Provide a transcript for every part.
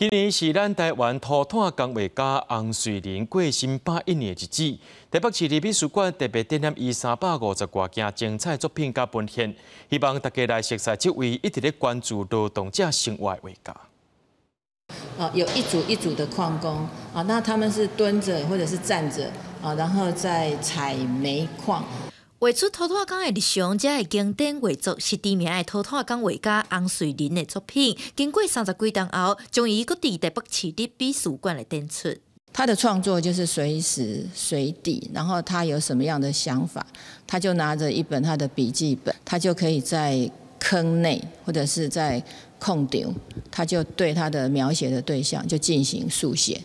今年是咱台湾土炭工艺家洪瑞麟过新百一年日子，台北市立美术馆特别展览伊三百五十多件精彩作品加文献，希望大家来熟悉这位一直咧关注劳动者生活画家。啊，有一组一组的矿工啊，那他们是蹲着或者是站着啊，然后在采煤矿。画出拖拖缸的日常，这经典画作是知名的拖拖缸画家洪水林的作品。经过三十几档后，终于搁伫台北市的美术馆来展出。他的创作就是随时随地，然后他有什么样的想法，他就拿着一本他的笔记本，他就可以在坑内或者是在空顶，他就对他的描写的对象就进行速写。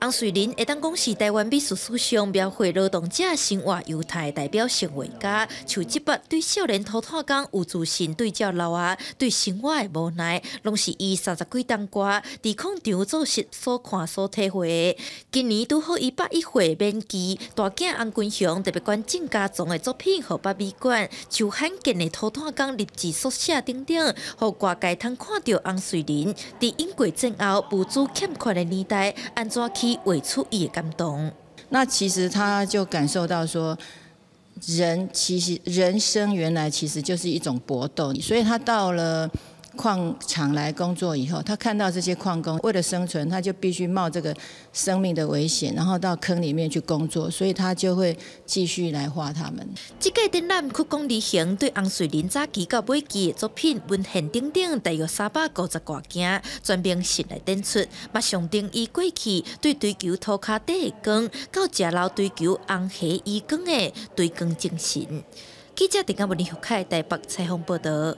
翁水林会当讲是台湾美术史上描绘劳动者生活犹太代表性画家，像即笔对少年拖炭工有自信对照老啊，对生活诶无奈，拢是以三十几堂歌伫矿场做事所看所体会诶。今年拄好伊百一岁免积，大囝汪君雄特别关郑家庄诶作品河北美馆，就罕见诶拖炭工立志宿舍顶顶，互外界通看到翁水林伫因国战后物资欠缺诶年代，安怎？去为初也感动，那其实他就感受到说，人其实人生原来其实就是一种搏斗，所以他到了。矿场来工作以后，他看到这些矿工为了生存，他就必须冒这个生命的危险，然后到坑里面去工作，所以他就会继续来画他们。即个展览《曲工旅行》对红水林早期到尾期的作品，文献等等，大约三百五十个件，全并选来展出。马上定伊过去，对追求土卡底光，到食楼追求红黑衣光的追光精神。记者陈嘉文理学凯台北采访报道。